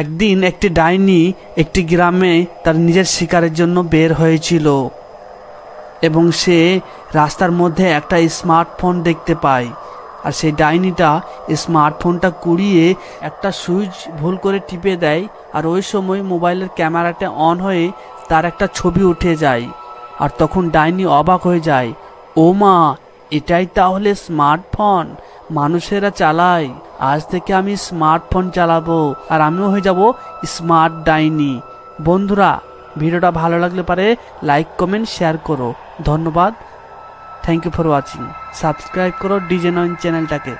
একদিন একটি ডাইনি একটি গ্রামে তার নিজের শিকারের জন্য বের হয়েছিল এবং সে রাস্তার মধ্যে একটা স্মার্টফোন দেখতে পায় আর সেই ডাইনিটা স্মার্টফোনটা কুড়িয়ে একটা সুইচ ভুল করে টিপে দেয় আর ওই সময় মোবাইলের ক্যামেরাটা অন হয়ে তার একটা ছবি উঠে যায় আর তখন ডাইনি অবাক হয়ে যায় ও মা এটাই তাহলে স্মার্টফোন মানুষেরা চালায় আজ থেকে আমি স্মার্টফোন চালাবো আর আমিও হয়ে যাব স্মার্ট ডাইনি বন্ধুরা ভিডিওটা ভালো লাগলে পারে লাইক কমেন্ট শেয়ার করো ধন্যবাদ thank you for watching subscribe করো ডিজে নয়ন চ্যানেলটাকে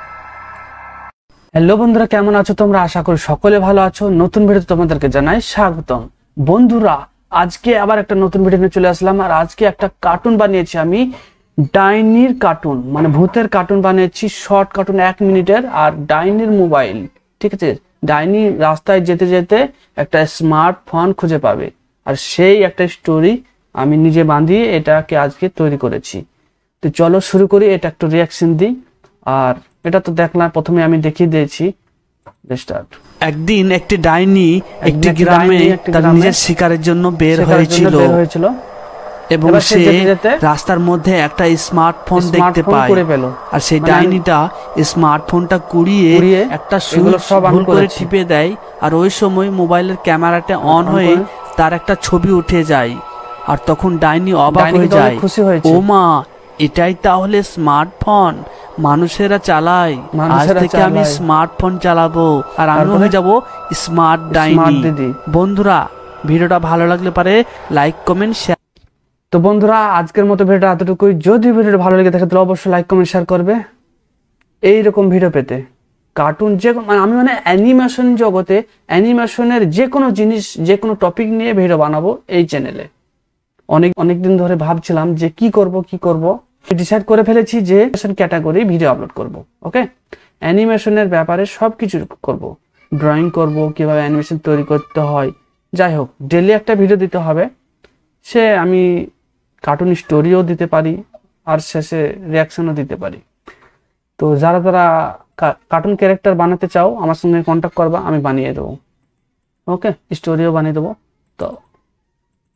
হ্যালো বন্ধুরা কেমন আছো তোমরা আশা করি সকলে ভালো আছো নতুন ভিডিও তোমাদেরকে জানাই স্বাগতম বন্ধুরা আজকে আবার একটা নতুন ভিডিও নিয়ে চলে আসলাম আর আজকে একটা কার্টুন বানিয়েছি আমি ডাইনির কার্টুন মানে ভূতের কার্টুন বানিয়েছি শর্ট কার্টুন এক মিনিটের আর ডাইনির মোবাইল ঠিক আছে ডাইনি রাস্তায় যেতে যেতে একটা স্মার্টফোন খুঁজে পাবে আর সেই একটা স্টোরি আমি নিজে বাঁধিয়ে এটাকে আজকে তৈরি করেছি তো চলো শুরু করি এটা একটু রিয়াকশন দিই আর এটা তো দেখলাম প্রথমে আমি দেখিয়ে দিয়েছি একদিন একটি ডাইনি একটি গ্রামে তার নিজের শিকারের জন্য বের হয়েছিল এবং সে রাস্তার মধ্যে একটা স্মার্টফোন দেখতে পায় আর সেই মানে ডাইনিটা স্মার্টফোনটা কুড়িয়ে একটা সব ভুল করে টিপে দেয় আর ওই সময় মোবাইলের ক্যামেরাটা অন হয়ে তার একটা ছবি উঠে যায় আর তখন ডাইনি অবাক হয়ে যায় ও মা এটাই তাহলে স্মার্টফোন মানুষেরা চালায় আজ থেকে আমি স্মার্টফোন চালাবো আর আমি হয়ে যাব স্মার্ট ডাইনি বন্ধুরা ভিডিওটা ভালো লাগলে পারে লাইক কমেন্ট শেয়ার তো বন্ধুরা আজকের মতো ভিডিওটা এতটুকুই যদি ভিডিওটা ভালো লেগে থাকে তাহলে অবশ্যই লাইক কমেন্ট শেয়ার করবে এইরকম ভিডিও পেতে কার্টুন যে মানে আমি মানে অ্যানিমেশন জগতে অ্যানিমেশনের যে কোনো জিনিস যে কোনো টপিক নিয়ে ভিডিও বানাবো এই চ্যানেলে অনেক অনেক দিন ধরে ভাবছিলাম যে কি করব কি করব ডিসাইড করে ফেলেছি যে ক্যাটাগরি ভিডিও আপলোড করব ওকে অ্যানিমেশনের ব্যাপারে সব কিছু করব ড্রয়িং করব কিভাবে অ্যানিমেশন তৈরি করতে হয় যাই হোক ডেলি একটা ভিডিও দিতে হবে সে আমি কার্টুন স্টোরিও দিতে পারি আর শেষে রিয়াকশনও দিতে পারি তো যারা যারা কার্টুন ক্যারেক্টার বানাতে চাও আমার সঙ্গে কন্ট্যাক্ট করবা আমি বানিয়ে দেবো ওকে স্টোরিও বানিয়ে দেবো তো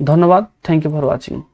ধন্যবাদ থ্যাংক ইউ ফর ওয়াচিং